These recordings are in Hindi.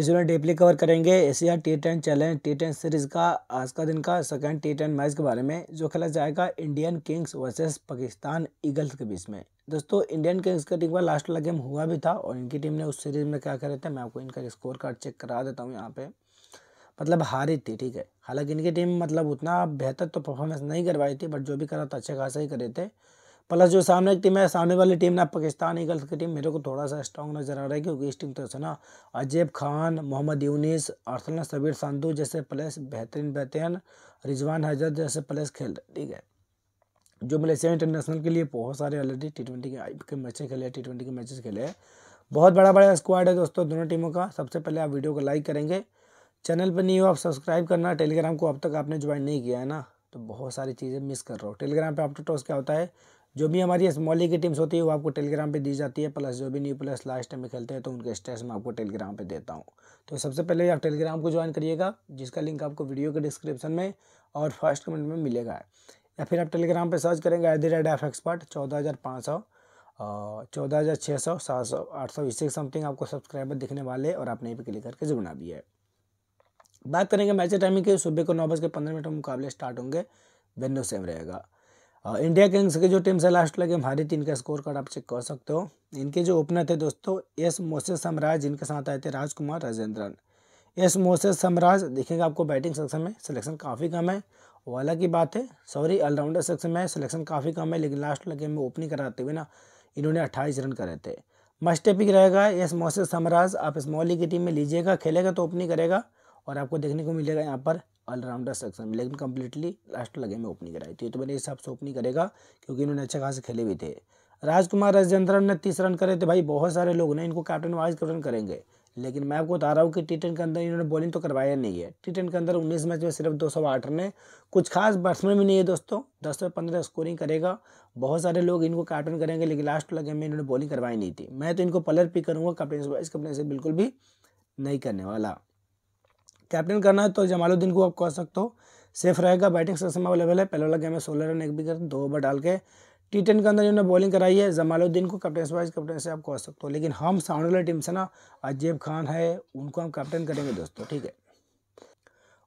इसमें डीपली कवर करेंगे Asia T ten challenge T ten series का आज का दिन का सेकेंड टी टेन मैच के बारे में जो खेला जाएगा Indian kings versus Pakistan eagles के बीच में दोस्तों इंडियन किंग्स का टीम का लास्ट वाला गेम हुआ भी था और इनकी टीम ने उस सीरीज़ में क्या करे थे मैं आपको इनका स्कोर कार्ड चेक करा देता हूँ यहाँ पर मतलब हारी थी ठीक है हालाँकि इनकी टीम मतलब उतना बेहतर तो परफॉर्मेंस नहीं करवाई थी बट जो भी करा था अच्छे खासा ही करे थे प्लस जो सामने की टीम है सामने वाली टीम ना पाकिस्तान ईगल्स की टीम मेरे को थोड़ा सा स्ट्रॉन्ग नज़र आ रहा है क्योंकि इस टीम तरफ से ना अजेब खान मोहम्मद यूनिस अरसलन सबीर संधू जैसे प्लेस बेहतरीन बेहतरीन रिजवान हजरत जैसे प्लेस खेल रहे ठीक है जो मलेशिया इंटरनेशनल के लिए बहुत सारे ऑलरेडी टी ट्वेंटी के आई के मैचें खेले टी ट्वेंटी के मैचेस खेले बहुत बड़ा बड़ा स्क्वाड है दोस्तों दोनों टीमों का सबसे पहले आप वीडियो को लाइक करेंगे चैनल पर नहीं हो आप सब्सक्राइब करना टेलीग्राम को अब तक आपने ज्वाइन नहीं किया है ना तो बहुत सारी चीज़ें मिस कर रहे हो टेलीग्राम पर आप टॉस क्या होता है जो भी हमारी स्मॉल की टीम्स होती है वो आपको टेलीग्राम पे दी जाती है प्लस जो भी न्यू प्लस लास्ट टाइम में खेलते हैं तो उनके स्टेट्स मैं आपको टेलीग्राम पे देता हूँ तो सबसे पहले आप टेलीग्राम को ज्वाइन करिएगा जिसका लिंक आपको वीडियो के डिस्क्रिप्शन में और फर्स्ट कमेंट में मिलेगा या फिर आप टेलीग्राम पर सर्च करेंगे at the rate F expert चौदह हज़ार पाँच सौ चौदह हज़ार छः सौ सात सौ आठ सौ इससे समथिंग आपको सब्सक्राइबर दिखने वाले और आपने भी क्लिक करके जुड़ना भी है बात करेंगे मैच टाइमिंग के सुबह को नौ बज के पंद्रह मिनट में मुकाबले स्टार्ट होंगे वेन्यू सेम रहेगा इंडिया किंग्स के जो टीम से लास्ट लगे हमारी टीम का स्कोर कार्ड आप चेक कर सकते हो इनके जो ओपनर थे दोस्तों एस मोसेस सम्राज जिनके साथ आए थे राजकुमार राजेंद्रन एस मोसेस सम्राज देखेंगे आपको बैटिंग सेक्शन में सिलेक्शन काफ़ी कम है वाला की बात है सॉरी ऑलराउंडर सेक्शन में सिलेक्शन काफ़ी कम है लेकिन लास्ट लगे में ओपनिंग कराते हुए ना इन्होंने अट्ठाईस रन करे थे मस्ट रहेगा एस मोसेस सम्राज आप स्मॉल की टीम में लीजिएगा खेलेगा तो ओपनिंग करेगा और आपको देखने को मिलेगा यहाँ पर ऑलराउंडर सेक्शन में लेकिन कम्प्लीटली लास्ट लगे में ओपनिंग कराई थी तो मेरे तो हिसाब से ओपनिंग करेगा क्योंकि इन्होंने अच्छे खासे खेले भी थे राजकुमार राजेंद्रन ने तीस रन करे थे भाई बहुत सारे लोग ने इनको कैप्टन वाइस कैप्टन करेंगे लेकिन मैं आपको बता रहा हूँ कि टी टेन के अंदर इन्होंने बॉलिंग तो करवाया नहीं है टी टेन के अंदर उन्नीस मैच में सिर्फ दो सौ आठ रन है कुछ खास बैट्समैन भी नहीं है दोस्तों दस से पंद्रह स्कोरिंग करेगा बहुत सारे लोग इनको कैप्टन करेंगे लेकिन लास्ट वाला गेम में इन्होंने बॉलिंग करवाई नहीं थी मैं तो इनको पलर पिक करूँगा कैप्टन वाइज कैप्टन से बिल्कुल भी नहीं करने वाला कैप्टन करना है तो जमालुद्दीन को आप कह सकते हो सेफ रहेगा बैटिंग सेक्शन में अवेलेबल है पहले वाला गेम में सोलह रन एक विकेट दो ओवर डाल के टी टेन के अंदर जिन्होंने बॉलिंग कराई है जमालुद्दीन को कैप्टन वाइज कैप्टन से आप कह सकते हो लेकिन हम साउंड वाली टीम से ना अजेब खान है उनको हम कैप्टन करेंगे दोस्तों ठीक है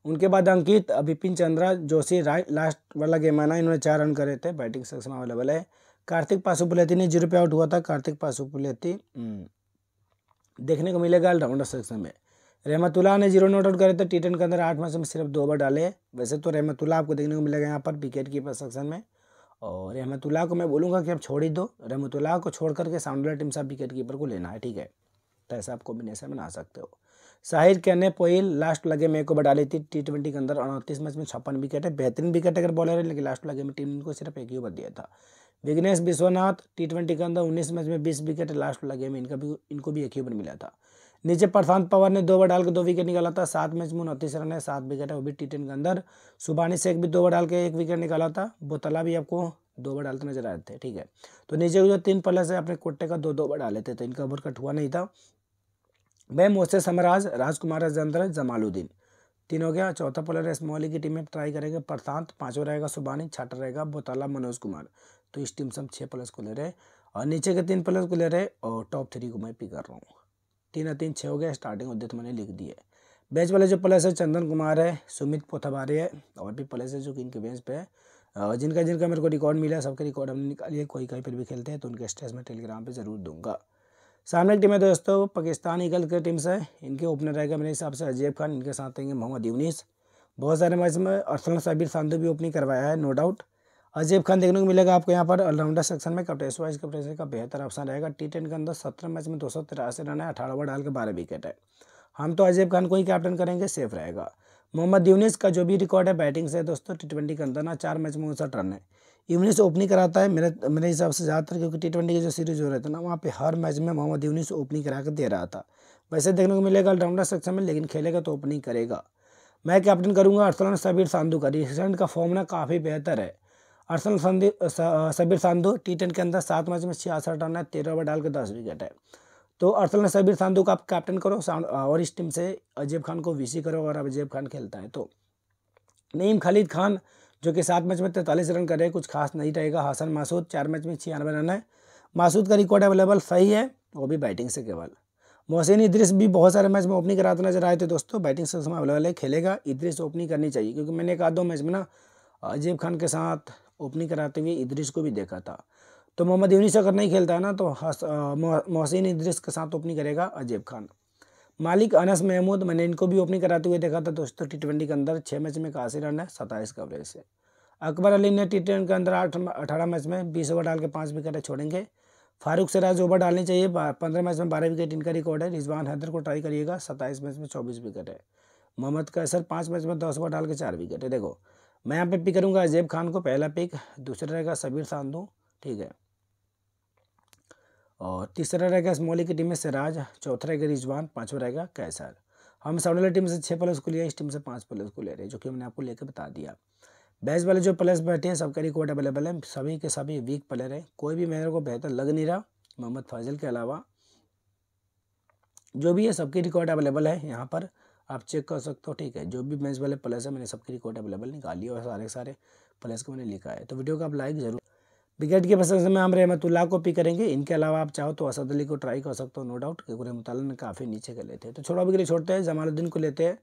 उनके बाद अंकित बिपिन चंद्रा जोशी राय लास्ट वाला गेम है ना इन्होंने चार रन करे थे बैटिंग सेक्शन में अवेलेबल है कार्तिक पासुपुलेती ने जीरो पे आउट हुआ था कार्तिक पासुपुलेती हम्म, देखने को मिलेगा ऑलराउंडर सेक्शन में रहमतुल्ला ने जीरो नोट आउट करे तो टी के अंदर आठ मैच में सिर्फ दो ओवर डाले वैसे तो रहमतुल्ला आपको देखने को मिलेगा यहाँ पर विकेट कीपर सेक्शन में और रहमतुल्ला को मैं बोलूँगा कि आप छोड़ ही दो रहमतुल्ला को छोड़ करके साउंडला टीम साहब विकेट कीपर को लेना है ठीक है तो ऐसा आप कॉम्बिनेशन बना सकते हो साहिर कहने पोइल लास्ट लगे में एक ओवर डाली थी टी ट्वेंटी के अंदर अड़तीस मैच में छप्पन विकेट है बेहतरीन विकेट अगर बॉलर है लेकिन लास्ट लगे में टीम को सिर्फ एक ही ओवर दिया था विघ्नेश विश्वनाथ टी ट्वेंटी के अंदर उन्नीस मैच में बीस विकेट लास्ट लगे में इनका भी इनको भी एक ही ओवर मिला था नीचे प्रशांत पवार ने दो ओवर डाल के दो विकेट निकाला था सात मैच में उनतीस रन है सात विकेट है वो भी टी के अंदर सुबानी शेख भी दो ओवर डाल के एक विकेट निकाला था बोतला भी आपको दो बार डालते नजर आ रहे थे ठीक है तो नीचे जो तीन प्लस है अपने कोटे का दो दो ओवर डाले थे तो इनका ओवर कट हुआ नहीं था वह मोसे समराज राजकुमार राजेंद्र जमालुद्दीन तीन हो गया चौथा प्लेयर है मोहली की टीम में ट्राई करेगा प्रशांत पांचवा रहेगा सुबानी छठा रहेगा बोताला मनोज कुमार तो इस टीम से हम छः प्लस को ले रहे हैं और नीचे के तीन प्लस को ले रहे और टॉप थ्री को मैं पिक कर रहा हूँ तीन और तीन छः हो गया स्टार्टिंग उदित मैंने लिख दिया है बेंच वाले जो प्लेस है चंदन कुमार है सुमित पोथाबारे है और भी प्लेस है जो कि इनके बेंच पे है जिनका जिनका मेरे को रिकॉर्ड मिला है सबके रिकॉर्ड हमने निकालिए कोई कहीं पर भी खेलते हैं तो उनके स्टेस में टेलीग्राम पर ज़रूर दूंगा सामने की टीम है दोस्तों पाकिस्तान ईगल की टीम से इनके ओपनर रहेगा मेरे हिसाब से अजैब खान इनके साथ रहेंगे मोहम्मद यूनिस बहुत सारे मैच में अरसल साबिर सांधु भी ओपनिंग करवाया है नो डाउट अजीब खान देखने को मिलेगा आपको यहाँ पर ऑलराउंडर सेक्शन में कपटेश वाइज कपटेश का बेहतर ऑप्शन रहेगा टी के अंदर सत्रह मैच में दो सौ तिरासी रन है अठारह ओवर डाल के बारह विकेट है हम तो अजीब खान को ही कैप्टन करेंगे सेफ रहेगा मोहम्मद यूनिस का जो भी रिकॉर्ड है बैटिंग से दोस्तों टी ट्वेंटी के अंदर ना चार मैच में उनसठ रन है यूनिस ओपनिंग कराता है मेरे मेरे हिसाब से ज़्यादातर क्योंकि टी ट्वेंटी के जो सीरीज हो रहे थे ना वहाँ पे हर मैच में मोहम्मद यूनिस ओपनिंग करा कर दे रहा था वैसे देखने को मिलेगा ऑलराउंडर सेक्शन में लेकिन खेलेगा तो ओपनिंग करेगा मैं कैप्टन करूँगा अर्थलन सबीर सांधु का रिसेंट का फॉर्म ना काफ़ी बेहतर है अर्सन संदी सबीर साधु टी टेन के अंदर सात मैच में छियासठ रन है तेरह ओवर डाल के दस विकेट है तो अर्सल ने सबीर साधु का आप कैप्टन करो और इस टीम से अजीब खान को वीसी करो अगर अजीब खान खेलता है तो नईम खालिद खान जो कि सात मैच में तैंतालीस रन करे कुछ खास नहीं रहेगा हसन मासूद चार मैच में छियानवे रन है मासूद का रिकॉर्ड अवेलेबल सही है वो भी बैटिंग से केवल मोहसिन इद्रिस भी बहुत सारे मैच में ओपनिंग कराते नजर आए थे दोस्तों बैटिंग से समय अवेलेबल है खेलेगा इद्रिस ओपनिंग करनी चाहिए क्योंकि मैंने एक दो मैच में ना अजीब खान के साथ ओपनिंग कराते हुए इद्रिस को भी देखा था तो मोहम्मद यूनिस अगर नहीं खेलता है ना तो मोहसिन इद्रिस के साथ ओपनिंग करेगा अजेब खान मालिक अनस महमूद मैंने इनको भी ओपनिंग कराते हुए देखा था दोस्तों टी ट्वेंटी के अंदर छः मैच में काशी रन है सत्ताईस कवरेज से अकबर अली ने टी ट्वेंटी के अंदर आठ अठारह मैच में बीस ओवर डाल के पाँच विकेट छोड़ेंगे फारूक सराज ओवर डालने चाहिए पंद्रह मैच में बारह विकेट इनका रिकॉर्ड है रिजवान हैदर को ट्राई करिएगा सत्ताईस मैच में चौबीस विकेट है मोहम्मद कैसर पाँच मैच में दस ओवर डाल के चार विकेट है देखो मैं यहाँ पे पिक करूँगा अजैब खान को पहला पिक दूसरा रहेगा सबीर सांधू ठीक है और तीसरा रहेगा स्मोली की टीम में सिराज चौथा रहेगा रिजवान पाँचवा रहेगा कैसर हम सामने वाली टीम से छः प्लस को लिया इस टीम से पाँच प्लस को ले रहे हैं जो कि हमने आपको लेकर बता दिया बेस्ट वाले जो प्लस बैठे हैं सबका रिकॉर्ड अवेलेबल है सभी के सभी वीक प्लेयर हैं कोई भी मेरे को बेहतर लग नहीं रहा मोहम्मद फाजिल के अलावा जो भी है सबके रिकॉर्ड अवेलेबल है यहाँ पर आप चेक कर सकते हो ठीक है जो भी मेंस वाले प्लस है मैंने सबकी रिकॉर्ड अवेलेबल निकाली और सारे सारे प्लस को मैंने लिखा है तो वीडियो को आप लाइक ज़रूर विकेट के पसंद में हम रहमतुल्ला को पिक करेंगे इनके अलावा आप चाहो तो असद अली को ट्राई कर सकते हो नो डाउट क्योंकि रहमतुल्ला ने काफ़ी नीचे कर लेते हैं तो छोड़ा बिगड़े छोड़ते हैं जमालुद्दीन को लेते हैं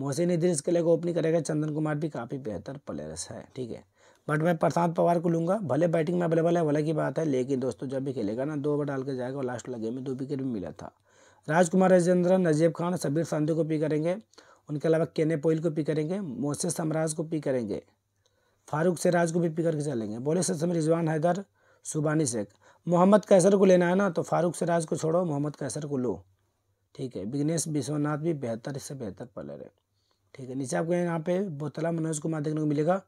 मोहसिन इद्रीस इसके लिए ओपनिंग करेगा चंदन कुमार भी काफ़ी बेहतर प्लेयर्स है ठीक है बट मैं प्रशांत पवार को लूँगा भले बैटिंग में अवेलेबल है भले की बात है लेकिन दोस्तों जब भी खेलेगा ना दो ओवर डाल के जाएगा और लास्ट वाला गेम में दो विकेट भी मिला था राजकुमार राजेंद्रन नजीब खान सबीर संधू को पी करेंगे उनके अलावा केने पोइल को पी करेंगे मोसे समराज को पी करेंगे फारूक सराज को भी पी करके चलेंगे बोले सर रिजवान हैदर सुबानी शेख मोहम्मद कैसर को लेना है ना तो फारूक सराज को छोड़ो मोहम्मद कैसर को लो ठीक है विघ्नेश विश्वनाथ भी बेहतर इससे बेहतर प्लेयर है ठीक है नीचे आपको यहाँ पे बोतला मनोज कुमार देखने को मिलेगा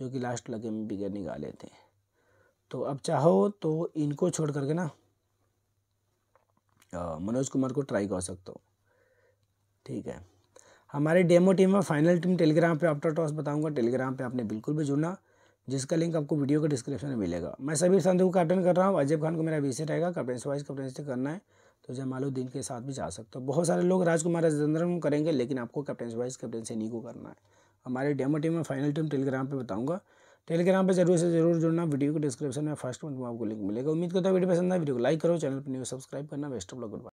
जो कि लास्ट लगे में बिगड़ निकाले थे तो अब चाहो तो इनको छोड़ करके ना मनोज कुमार को ट्राई कर सकते हो ठीक है हमारी डेमो टीम में फाइनल टीम टेलीग्राम पे आफ्टर टॉस बताऊंगा टेलीग्राम पे आपने बिल्कुल भी जुड़ना जिसका लिंक आपको वीडियो के डिस्क्रिप्शन में मिलेगा मैं सभी संधु को कैप्टन कर रहा हूँ अजय खान को मेरा विषय रहेगा कैप्टन वाइज कैप्टनसी करना है तो दिन के साथ भी जा सकते हो बहुत सारे लोग राजकुमार राजेंद्र करेंगे लेकिन आपको कैप्टन वाइज से नहीं को करना है हमारी डेमो टीम में फाइनल टीम टेलीग्राम पर बताऊँगा टेलीग्राम पर जरूर से जरूर जुड़ना वीडियो के डिस्क्रिप्शन में फर्स्ट में आपको लिंक मिलेगा उम्मीद करता है वीडियो पसंद है वीडियो को लाइक करो चैनल पर न्यूज सब्सक्राइब करना बेस्ट ऑफ गुड